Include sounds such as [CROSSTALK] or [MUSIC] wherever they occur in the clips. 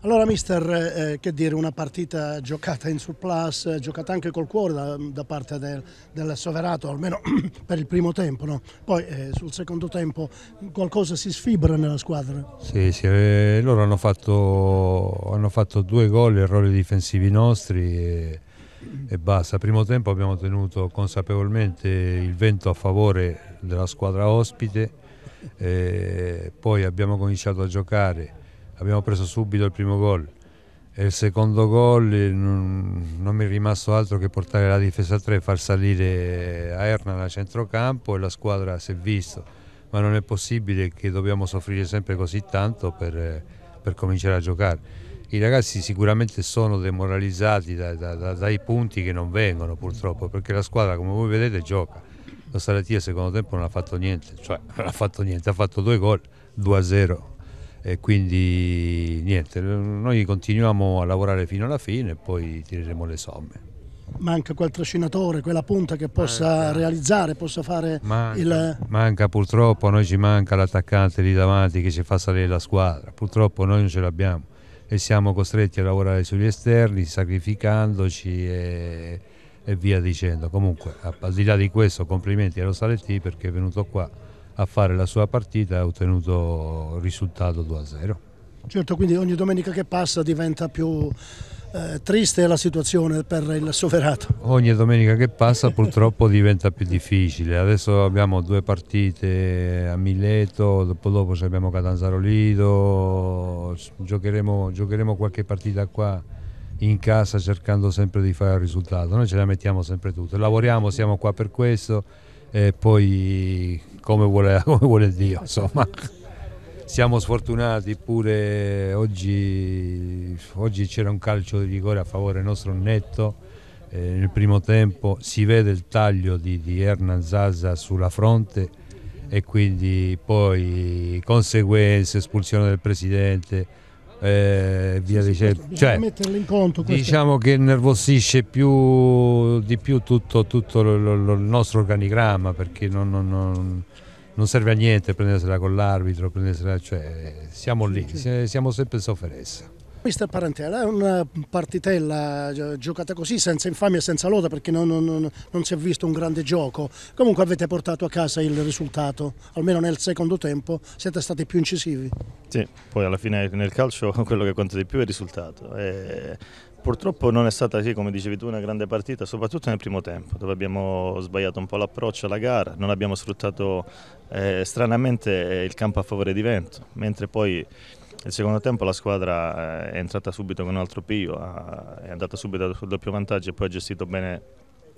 Allora mister, eh, eh, che dire, una partita giocata in surplus, eh, giocata anche col cuore da, da parte del, del, Soverato, almeno [CLEARS THROAT] per il primo tempo, no? poi eh, sul secondo tempo qualcosa si sfibra nella squadra. Sì, sì eh, loro hanno fatto, hanno fatto, due gol, errori difensivi nostri. E e basta. Primo tempo abbiamo tenuto consapevolmente il vento a favore della squadra ospite, eh, poi abbiamo cominciato a giocare, abbiamo preso subito il primo gol e il secondo gol eh, non, non mi è rimasto altro che portare la difesa a 3, far salire a Erna a centrocampo e la squadra si è vista, ma non è possibile che dobbiamo soffrire sempre così tanto per, eh, per cominciare a giocare i ragazzi sicuramente sono demoralizzati da, da, da, dai punti che non vengono purtroppo, perché la squadra come voi vedete gioca. Lo Salatia secondo tempo non ha fatto niente, cioè [LAUGHS] non ha fatto niente, ha fatto due gol, 2-0. E quindi niente, noi continuiamo a lavorare fino alla fine e poi tireremo le somme manca quel trascinatore, quella punta che possa manca. realizzare, possa fare manca, il... Manca purtroppo, a noi ci manca l'attaccante lì davanti che ci fa salire la squadra, purtroppo noi non ce l'abbiamo e siamo costretti a lavorare sugli esterni sacrificandoci e, e via dicendo. Comunque al di là di questo complimenti allo Saletti perché è venuto qua a fare la sua partita e ha ottenuto risultato 2-0. Certo, quindi ogni domenica che passa diventa più eh, triste è la situazione per il Soverato. Ogni domenica che passa purtroppo [LAUGHS] diventa più difficile, adesso abbiamo due partite a Mileto, dopo, dopo abbiamo Catanzaro Lido, giocheremo, giocheremo qualche partita qua in casa cercando sempre di fare il risultato, noi ce la mettiamo sempre tutte, lavoriamo, siamo qua per questo e poi come vuole, [LAUGHS] come vuole Dio insomma siamo sfortunati pure oggi, oggi c'era un calcio di rigore a favore nostro netto eh, nel primo tempo si vede il taglio di, di Hernan Zaza sulla fronte e quindi poi conseguenze, espulsione del presidente eh, via sì, sì, dicendo cioè, conto, diciamo che nervosisce più, di più tutto, tutto lo, lo, lo, il nostro organigramma perché non, non, non non serve a niente prendersela con l'arbitro, prendersela, cioè, siamo lì, siamo sempre in sofferenza. Mister Parentela, è una partitella giocata così, senza infamia e senza loda, perché non, non, non, si è visto un grande gioco. Comunque avete portato a casa il risultato, almeno nel secondo tempo siete stati più incisivi. Sì, poi alla fine nel calcio [LAUGHS] quello che conta di più è il risultato. E purtroppo non è stata, sì, come dicevi tu, una grande partita, soprattutto nel primo tempo, dove abbiamo sbagliato un po' l'approccio alla gara, non abbiamo sfruttato eh, stranamente il campo a favore di vento, mentre poi nel secondo tempo la squadra eh, è entrata subito con un altro pio, è andata subito sul doppio vantaggio e poi ha gestito bene,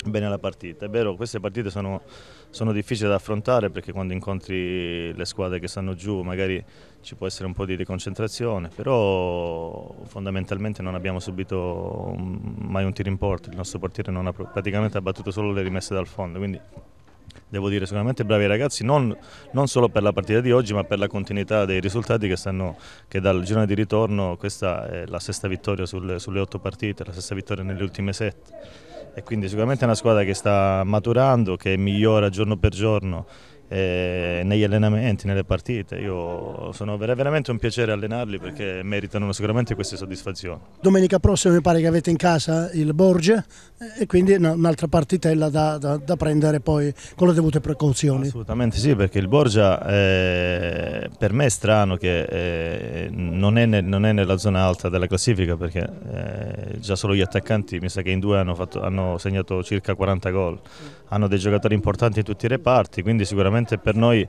bene la partita. È vero, queste partite sono, sono, difficili da affrontare perché quando incontri le squadre che stanno giù magari ci può essere un po' di deconcentrazione, però fondamentalmente non abbiamo subito mai un tiro in porto, il nostro portiere non ha, praticamente ha battuto solo le rimesse dal fondo, quindi devo dire sicuramente bravi ragazzi, non, non, solo per la partita di oggi ma per la continuità dei risultati che, stanno, che dal girone di ritorno questa è la sesta vittoria sul, sulle otto partite, la sesta vittoria nelle ultime sette e quindi sicuramente è una squadra che sta maturando, che migliora giorno per giorno eh, negli allenamenti, nelle partite. Io sono veramente un piacere allenarli perché meritano sicuramente queste soddisfazioni. Domenica prossima mi pare che avete in casa il Borge e quindi un'altra partitella da, da, da prendere poi con le dovute precauzioni. Assolutamente sì, perché il Borgia eh, per me è strano che eh, non, è ne, non, è nella zona alta della classifica perché eh, già solo gli attaccanti mi sa che in due hanno, fatto, hanno segnato circa 40 gol hanno dei giocatori importanti in tutti i reparti, quindi sicuramente per noi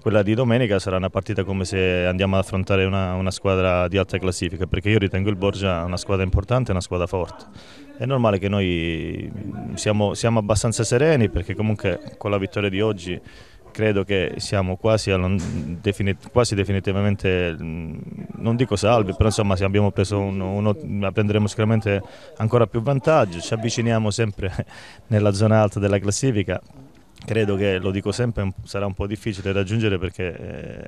quella di domenica sarà una partita come se andiamo ad affrontare una, una, squadra di alta classifica, perché io ritengo il Borgia una squadra importante, una squadra forte. È normale che noi siamo, siamo abbastanza sereni perché comunque con la vittoria di oggi credo che siamo quasi, definit quasi, definitivamente, non dico salvi, però insomma abbiamo preso uno, uno, prenderemo sicuramente ancora più vantaggio, ci avviciniamo sempre [LAUGHS] nella zona alta della classifica, credo che, lo dico sempre, sarà un po' difficile raggiungere perché eh,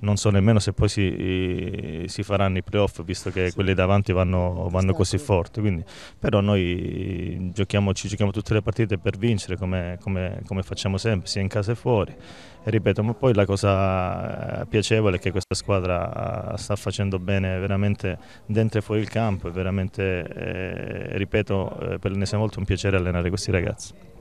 non so nemmeno se poi si, i, si faranno i playoff visto che sì. quelli davanti vanno, vanno così forti. Quindi, però noi giochiamo, ci giochiamo tutte le partite per vincere come, come, come facciamo sempre, sia in casa che fuori. E ripeto, ma poi la cosa eh, piacevole è che questa squadra eh, sta facendo bene veramente dentro e fuori il campo, è veramente, eh, ripeto, eh, per l'ennesima volta un piacere allenare questi ragazzi.